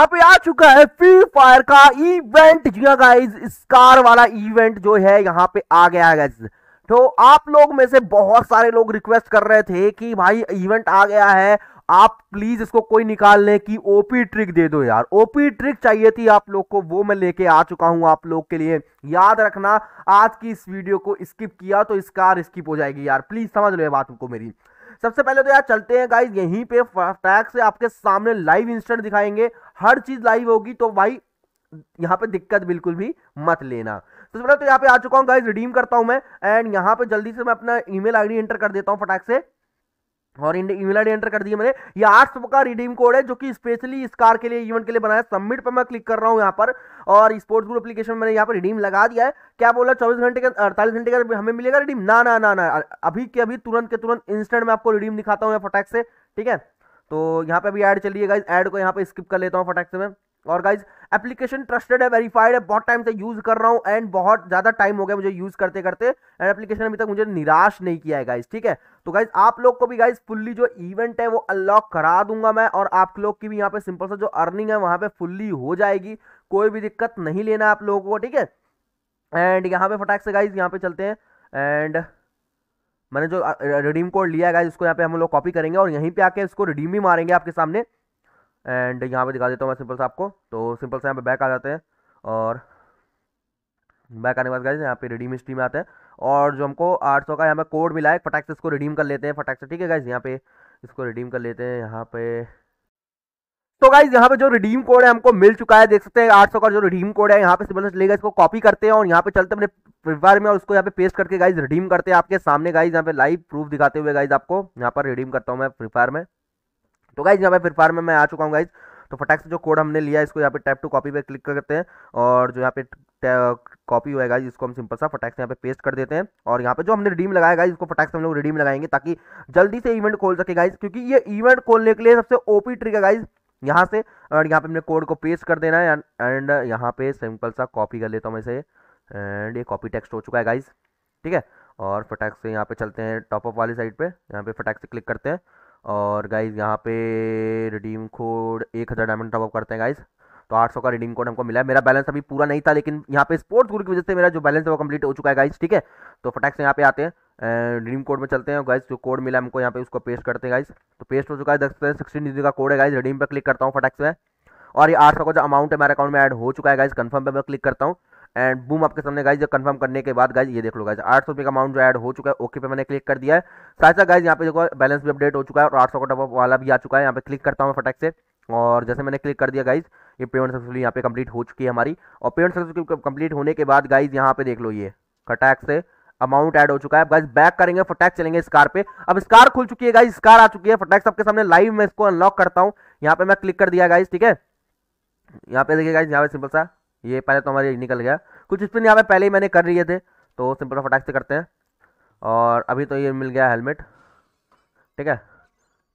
यहाँ पे आ चुका है फ्री फायर का इवेंट जी गाइज हाँ स्कार वाला इवेंट जो है यहाँ पे आ गया है तो आप लोग में से बहुत सारे लोग रिक्वेस्ट कर रहे थे कि भाई इवेंट आ गया है आप प्लीज इसको कोई निकाल लें कि ओपी ट्रिक दे दो यार ओपी ट्रिक चाहिए थी आप लोग को वो मैं लेके आ चुका हूं आप लोग के लिए याद रखना आज की इस वीडियो को स्किप किया तो इसकार स्किप हो जाएगी यार प्लीज समझ लो ये बात को मेरी सबसे पहले तो यार चलते हैं गाइज यहीं पे टैग से आपके सामने लाइव इंस्टेंट दिखाएंगे हर चीज लाइव होगी तो भाई यहाँ पे दिक्कत बिल्कुल भी मत लेना तो सबसे पहले तो यहाँ पे आ चुका हूँ गाइज रिडीम करता हूँ मैं एंड यहाँ पे जल्दी से मैं अपना ईमेल आईडी एंटर कर देता हूँ फटाक से और ईमेल आई एंटर कर दिया मैंने ये आठ सौ का रिडीम कोड है जो कि स्पेशली इस कार के लिए इवेंट के लिए बनाया सबमिट पर मैं क्लिक कर रहा हूँ यहाँ पर और स्पोर्ट्स ग्रुप एप्लीकेशन मैंने यहाँ पर रिडीम लगा दिया है क्या बोला चौबीस घंटे का अड़तालीस घंटे का हमें मिलेगा रिडीम ना ना ना ना अभी के अभी तुरंत के तुरंत इंस्टेंट में आपको रिडीम दिखाता हूँ फटाक से ठीक है तो यहाँ पे अभी एड चलिएगा एड को यहाँ पे स्किप कर लेता हूँ फटाक से मैं और गाइज एप्लीकेशन ट्रस्टेड है वेरीफाइड है बहुत टाइम से यूज कर रहा हूँ एंड बहुत ज्यादा टाइम हो गया मुझे यूज करते करते एंड एप्लीकेशन अभी तक मुझे निराश नहीं किया है गाइज ठीक है तो गाइज आप लोग को भी गाइज फुल्ली जो इवेंट है वो अनलॉक करा दूंगा मैं और आप लोग की भी यहाँ पे सिंपल सा जो अर्निंग है वहां पे फुल्ली हो जाएगी कोई भी दिक्कत नहीं लेना आप लोगों को ठीक है एंड यहाँ पे फटाक से गाइज यहाँ पे चलते हैं एंड मैंने जो रिडीम कोड लिया है गाइज उसको यहाँ पे हम लोग कॉपी करेंगे और यहीं पे आके इसको रिडीम भी मारेंगे आपके सामने एंड यहाँ पे दिखा देता हूँ मैं सिंपल से आपको तो सिंपल से यहाँ पे बैक आ जाते हैं और बैक आने के बाद गाइज यहाँ पे रिडीम हिस्ट्री में आते हैं और जो हमको 800 का यहाँ पे कोड मिला है फटाक से इसको रिडीम कर लेते हैं फटाक से ठीक है गाइज यहाँ पे इसको रिडीम कर लेते हैं यहाँ पे तो गाइज यहाँ पे जो रिडीम कोड है हमको मिल चुका है देख सकते हैं सौ का जो रिडीम कोड है यहाँ पे सिंपल से लेगा इसको कॉपी करते हैं और यहाँ पे चलते हैं अपने फ्री में और उसको यहाँ पे पेस्ट करके गाइज रिडीम करते हैं आपके सामने गाइज यहाँ पे लाइव प्रूफ दिखाते हुए गाइज आपको यहाँ पर रिडीम करता हूँ मैं फ्री फायर में तो गाइज यहाँ पे फिर फार्म में मैं आ चुका हूँ गाइज तो फटाक से जो कोड हमने लिया इसको यहाँ पे टैप टू कॉपी पे क्लिक करते हैं और जो यहाँ पे कॉपी हुआ है गाइज इसको हम सिंपल सा फटाक से यहाँ पे पेस्ट कर देते हैं और यहाँ पे जो हमने रिडीम लगाया गाइज इसको फटाक से हम लोग रिडीम लगाएंगे ताकि जल्दी से इवेंट खोल सके गाइज क्योंकि ये इवेंट खोलने के लिए सबसे ओपी ट्रिक है गाइज यहाँ से और यहाँ पे हमने कोड को पेस्ट कर देना है एंड यहाँ पे सिंपल सा कॉपी कर लेता हूँ मैं इसे एंड ये कॉपी टेक्स्ट हो चुका है गाइज ठीक है और फटाक से यहाँ पे चलते हैं टॉप अप वाली साइड पे यहाँ पे फटाक से क्लिक करते हैं और गाइज यहाँ पे रिडीम कोड एक हज़ार डायमंड टॉपअप करते हैं गाइज तो 800 का रिडीम कोड हमको मिला है मेरा बैलेंस अभी पूरा नहीं था लेकिन यहाँ पे स्पोर्ट्स ग्रुप की वजह से मेरा जो बैलेंस है वो कंप्लीट हो चुका है गाइज ठीक है तो फटाक से यहाँ पे आते हैं रिडीम कोड में चलते हैं गाइज जो कोड मिला हमको यहाँ पे उसको पेस्ट करते हैं गाइज तो पेस्ट हो चुका है देख सकते हैं सिक्सटीन डिजी का कोड है गाइज रिडीम पर क्लिक करता हूँ फटाक से और ये आठ सौ का जो अमाउंट है मेरे अकाउंट में ऐड हो चुका है गाइज कन्फर्म पर मैं क्लिक करता हूँ एंड बूम आपके सामने गाइज कंफर्म करने के बाद गाइज ये देख लो गाइज आठ सौ रुपये का अमाउंट जो ऐड हो चुका है ओके पे मैंने क्लिक कर दिया है साथ साथ गाइज यहाँ पे देखो बैलेंस भी अपडेट हो चुका है और आठ सौ का टॉपअप वाला भी आ चुका है यहाँ पे क्लिक करता हूँ फटक से और जैसे मैंने क्लिक कर दिया गाइज ये पेमेंट सक्सेसफुल यहाँ पे कंप्लीट हो चुकी है हमारी और पेमेंट सक्सेसफुल कंप्लीट होने के बाद गाइज यहाँ पे देख लो ये कटैक से अमाउंट ऐड हो चुका है गाइज बैक करेंगे फटैक्स चलेंगे स्कार पे अब स्कार खुल चुकी है गाइज स्कार आ चुकी है फटैक्स आपके सामने लाइव में इसको अनलॉक करता हूँ यहाँ पे मैं क्लिक कर दिया गाइज ठीक है यहाँ पे देखिए गाइज यहाँ पे सिंपल सा ये पहले तो हमारे निकल गया कुछ स्पिन यहाँ पे पहले ही मैंने कर लिए थे तो सिंपल फटाक से करते हैं और अभी तो ये मिल गया हेलमेट ठीक है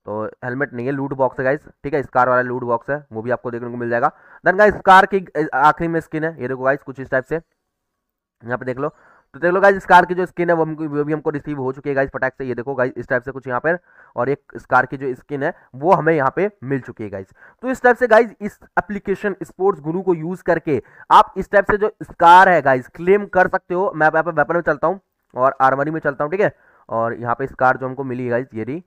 तो हेलमेट नहीं है लूट बॉक्स है गाइस ठीक है स्कार वाला लूट बॉक्स है वो भी आपको देखने को मिल जाएगा देन गाइस स्कार की आखिरी में स्किन है ये देखो गाइस कुछ इस टाइप से यहाँ पे देख लो तो देख लो गाइज इस कार की जो स्किन है वो हमको वो भी हमको रिसीव हो चुकी है गाइज फटाक से ये देखो गाइज इस टाइप से कुछ यहाँ पर और एक इस कार की जो स्किन है वो हमें यहाँ पे मिल चुकी है गाइज तो इस टाइप से गाइज इस एप्लीकेशन स्पोर्ट्स गुरु को यूज करके आप इस टाइप से जो कार है गाइज क्लेम कर सकते हो मैं यहाँ पर वेपन में चलता हूँ और आर्मरी में चलता हूँ ठीक है और यहाँ पे इस कार जो हमको मिली है गाइज ये रही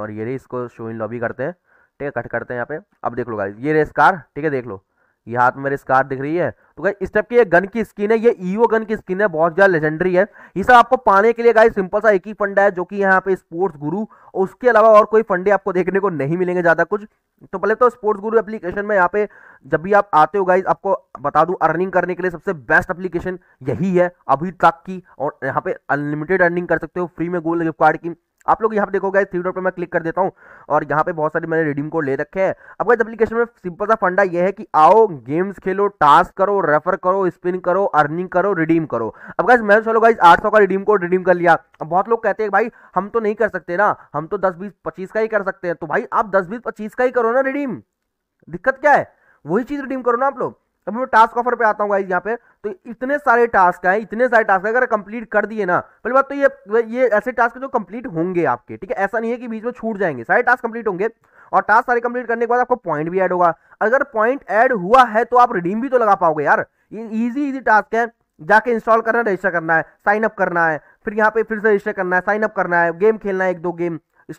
और ये रही इसको शो इन लॉबी करते हैं ठीक है कट करते हैं यहाँ पे अब देख लो गाइज ये रही इस कार ठीक है देख लो ये हाथ में मेरे स्कार दिख रही है तो गाइस इस टाइप की ये गन की स्किन है ये ईओ गन की स्किन है बहुत ज्यादा लेजेंडरी है ये सब आपको पाने के लिए गाइस सिंपल सा एक ही फंडा है जो कि यहाँ पे स्पोर्ट्स गुरु उसके अलावा और कोई फंडे आपको देखने को नहीं मिलेंगे ज्यादा कुछ तो पहले तो स्पोर्ट्स गुरु एप्लीकेशन में यहाँ पे जब भी आप आते हो गाइज आपको बता दू अर्निंग करने के लिए सबसे बेस्ट एप्लीकेशन यही है अभी तक की और यहाँ पे अनलिमिटेड अर्निंग कर सकते हो फ्री में गोल्ड गिफ्ट कार्ड की आप लोग यहाँ पे देखोगे थ्री डॉट पर मैं क्लिक कर देता हूँ और यहाँ पे बहुत सारे मैंने रिडीम कोड ले रखे हैं अब गाइस एप्लीकेशन में सिंपल सा फंडा ये है कि आओ गेम्स खेलो टास्क करो रेफर करो स्पिन करो अर्निंग करो रिडीम करो अब गाइस मैंने चलो गाइस 800 का रिडीम कोड रिडीम कर लिया अब बहुत लोग कहते हैं भाई हम तो नहीं कर सकते ना हम तो दस बीस पच्चीस का ही कर सकते हैं तो भाई आप दस बीस पच्चीस का ही करो ना रिडीम दिक्कत क्या है वही चीज़ रिडीम करो ना आप लोग अभी मैं टास्क ऑफर पे आता हूँ गाइज यहाँ पे तो इतने सारे टास्क हैं इतने सारे टास्क अगर कंप्लीट कर दिए ना पहली बात तो ये ये ऐसे टास्क जो कंप्लीट होंगे आपके ठीक है ऐसा नहीं है कि बीच में छूट जाएंगे सारे टास्क कंप्लीट होंगे और टास्क सारे कंप्लीट करने के बाद आपको पॉइंट भी ऐड होगा अगर पॉइंट ऐड हुआ है तो आप रिडीम भी तो लगा पाओगे यार ये ईजी ईजी टास्क है जाके इंस्टॉल करना रजिस्टर करना है साइन अप करना है फिर यहाँ पे फिर से रजिस्टर करना है साइन अप करना है गेम खेलना है एक दो गेम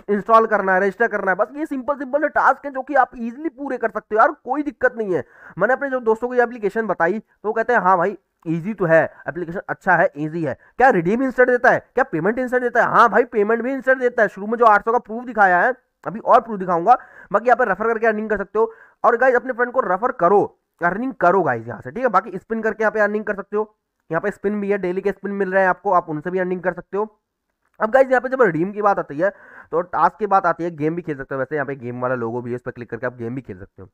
इंस्टॉल करना है रजिस्टर करना है बस ये सिंपल सिंपल टास्क है जो कि आप इजिली पूरे कर सकते हो यार कोई दिक्कत नहीं है मैंने अपने जो दोस्तों को ये एप्लीकेशन बताई तो वो कहते हैं हाँ भाई ईजी तो है एप्लीकेशन अच्छा है ईजी है क्या रिडीम इंस्टेंट देता है क्या पेमेंट इंस्टेंट देता है हाँ भाई पेमेंट भी इंस्टेंट देता है शुरू में जो आठ का प्रूफ दिखाया है अभी और प्रूफ दिखाऊंगा बाकी यहाँ पर रेफर करके अर्निंग कर सकते हो और गाइज अपने फ्रेंड को रेफर करो अर्निंग करो गाइज यहाँ से ठीक है बाकी स्पिन करके यहाँ पे अर्निंग कर सकते हो यहाँ पे स्पिन भी है डेली के स्पिन मिल रहे हैं आपको आप उनसे भी अर्निंग कर सकते हो अब गाइज यहाँ पे जब रिडीम की बात आती है तो टास्क की बात आती है गेम भी खेल सकते हो वैसे यहाँ पे गेम वाला लोगो भी है उस पर क्लिक करके आप गेम भी खेल सकते हो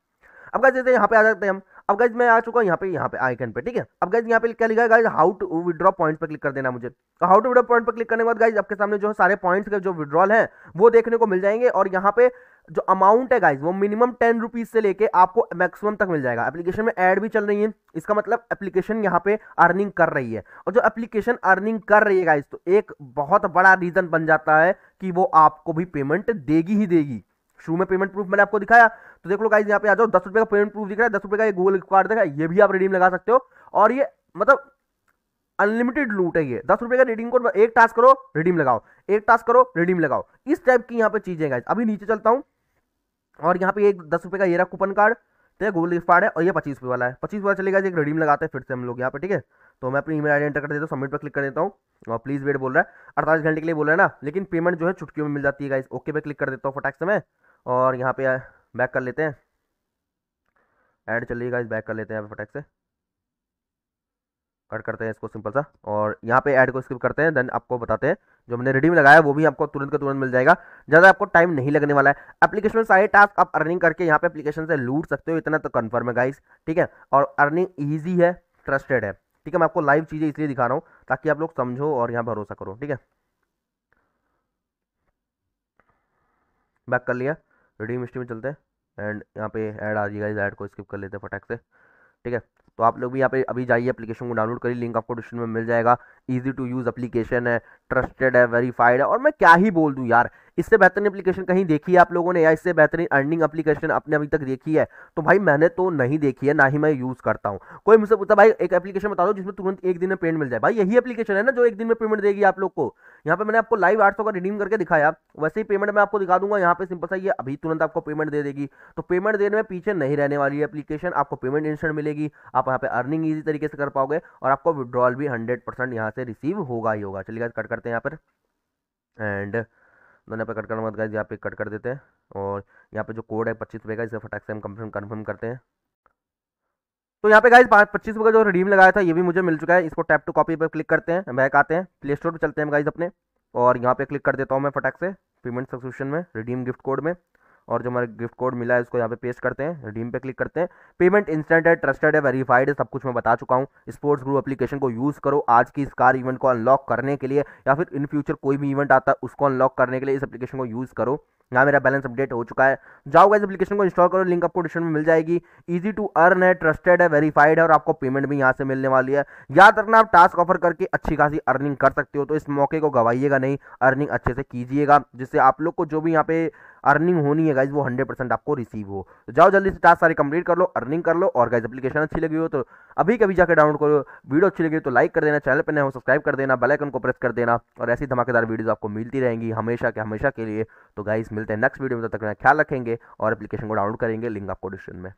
अब गाइज जैसे यहाँ पे आ जाते हैं हम अब गाइज मैं आ चुका हूँ यहाँ पे यहाँ पे आइकन पे ठीक है अब गाइज यहाँ पे क्या लिखा है guys how to withdraw point पर क्लिक कर देना मुझे तो हाउ टू विड्रॉ पॉइंट पर क्लिक करने के बाद गाइज आपके सामने जो है सारे पॉइंट्स के जो विड्रॉल है वो देखने को मिल जाएंगे और यहाँ पे जो अमाउंट है गाइज वो मिनिमम टेन रुपीज से लेके आपको मैक्सिमम तक मिल जाएगा एप्लीकेशन में एड भी चल रही है इसका मतलब एप्लीकेशन यहाँ पे अर्निंग कर रही है और जो एप्लीकेशन अर्निंग कर रही है गाइज तो एक बहुत बड़ा रीजन बन जाता है कि वो आपको भी पेमेंट देगी ही देगी शुरू में पेमेंट प्रूफ मैंने आपको दिखाया तो देख लो गाइज यहाँ पे आ जाओ दस रुपये का पेमेंट प्रूफ दिख रहा है दस रुपये का ये गूगल कार्ड देखा ये भी आप रिडीम लगा सकते हो और ये मतलब अनलिमिटेड लूट है ये दस रुपए का रिडीम कोड एक टास्क करो रिडीम लगाओ एक टास्क करो रिडीम लगाओ इस टाइप की यहाँ पे चीजें गाइज अभी नीचे चलता हूँ और यहाँ पे एक दस रुपये का ये रहा कूपन कार्ड ठीक है गूगल गिफ्ट कार्ड है और ये पच्चीस रुपये वाला है पच्चीस वाला चलेगा जी एक रिडीम लगाते हैं फिर से हम लोग यहाँ पे ठीक है तो मैं अपनी ईमेल आईडी एंटर कर देता हूँ सबमिट पर क्लिक कर देता हूँ और प्लीज़ वेट बोल रहा है अड़तालीस घंटे के लिए बोल रहा है ना लेकिन पेमेंट जो है चुटकियों में मिल जाती है गाइस ओके पे क्लिक कर देता हूँ फटाक से मैं और यहाँ पे बैक कर लेते हैं ऐड चलिए गाइस बैक कर लेते हैं यहाँ पे फटाक से कट करते हैं इसको सिंपल सा और यहाँ पे ऐड को स्किप करते हैं देन आपको बताते हैं जो हमने रेडी में लगाया वो भी आपको तुरंत का तुरंत मिल जाएगा ज़्यादा आपको टाइम नहीं लगने वाला है एप्लीकेशन सारे टास्क आप अर्निंग करके यहाँ पे एप्लीकेशन से लूट सकते हो इतना तो कन्फर्म है गाइस ठीक है और अर्निंग ईजी है ट्रस्टेड है ठीक है मैं आपको लाइव चीज़ें इसलिए दिखा रहा हूँ ताकि आप लोग समझो और यहाँ भरोसा करो ठीक है बैक कर लिया रेडी मिस्ट्री में चलते हैं एंड यहाँ पे ऐड आ जाएगा इस ऐड को स्किप कर लेते हैं फटाक से ठीक है तो आप लोग भी यहाँ पे अभी जाइए एप्लीकेशन को डाउनलोड करिए लिंक आपको डिस्क्रिप्शन में मिल जाएगा इजी टू यूज़ एप्लीकेशन है ट्रस्टेड है वेरीफाइड है और मैं क्या ही बोल दूँ यार इससे बेहतरीन एप्लीकेशन कहीं देखी है आप लोगों ने या इससे बेहतरीन अर्निंग एप्लीकेशन आपने अभी तक देखी है तो भाई मैंने तो नहीं देखी है ना ही मैं यूज़ करता हूँ कोई मुझसे पूछता भाई एक एप्लीकेशन बता दो जिसमें तुरंत एक दिन में पेमेंट मिल जाए भाई यही एप्लीकेशन है ना जो एक दिन में पेमेंट देगी आप लोग को यहाँ पे मैंने आपको लाइव आठ का रिडीम करके दिखाया वैसे ही पेमेंट मैं आपको दिखा दूंगा यहाँ पे सिंपल सा ये अभी तुरंत आपको पेमेंट दे देगी तो पेमेंट देने में पीछे नहीं रहने वाली है एप्लीकेशन आपको पेमेंट इंस्टेंट मिलेगी आप यहाँ पे अर्निंग ईजी तरीके से कर पाओगे और आपको विड्रॉल भी हंड्रेड परसेंट यहाँ से रिसीव होगा ही होगा चलिए कट करते हैं यहाँ पर एंड यहाँ पर कट करना मत यहाँ पे कट कर देते हैं और यहाँ पे जो कोड है पच्चीस रुपये का इसे फटाक से हम कंफर्म कंफर्म करते हैं तो यहाँ पे गाइज पच्चीस का जो रिडीम लगाया था ये भी मुझे मिल चुका है इसको टैप टू कॉपी पर क्लिक करते हैं बैक आते हैं प्ले स्टोर पर चलते हैं गाइज अपने और यहाँ पे क्लिक कर देता हूँ मैं फटाक से पेमेंट सब्सक्रिप्शन में रिडीम गिफ्ट कोड में और जो हमारे गिफ्ट कोड मिला है उसको यहाँ पे पेस्ट करते हैं रिडीम पे क्लिक करते हैं पेमेंट इंस्टेंट है ट्रस्टेड है वेरीफाइड है सब कुछ मैं बता चुका हूँ स्पोर्ट्स ग्रुप एप्लीकेशन को यूज़ करो आज की इस कार इवेंट को अनलॉक करने के लिए या फिर इन फ्यूचर कोई भी इवेंट आता है उसको अनलॉक करने के लिए इस एप्लीकेशन को यूज़ करो यहाँ मेरा बैलेंस अपडेट हो चुका है जाओ इस एप्लीकेशन को इंस्टॉल करो लिंक आपको डिस्क्रिप्शन में मिल जाएगी इजी टू अर्न है ट्रस्टेड है वेरीफाइड है और आपको पेमेंट भी यहाँ से मिलने वाली है याद रखना आप टास्क ऑफर करके अच्छी खासी अर्निंग कर सकते हो तो इस मौके को गवाइएगा नहीं अर्निंग अच्छे से कीजिएगा जिससे आप लोग को जो भी यहाँ पे अर्निंग होनी है गाइज वो हंड्रेड परसेंट आपको रिसीव हो तो जाओ जल्दी से टास्क सारे कंप्लीट कर लो अर्निंग कर लो और गाइज एप्लीकेशन अच्छी लगी हो तो अभी कभी जाकर डाउनलोड करो वीडियो अच्छी लगी तो लाइक कर देना चैनल पर नए हो सब्सक्राइब कर देना बेलाइकन को प्रेस कर देना और ऐसी धमाकेदार वीडियोज आपको मिलती रहेंगी हमेशा के हमेशा के लिए तो गाइज मिलते हैं नेक्स्ट वीडियो में तब तक ख्याल रखेंगे और एप्लीकेशन को डाउनलोड करेंगे लिंक आपको डिस्क्रिप्शन में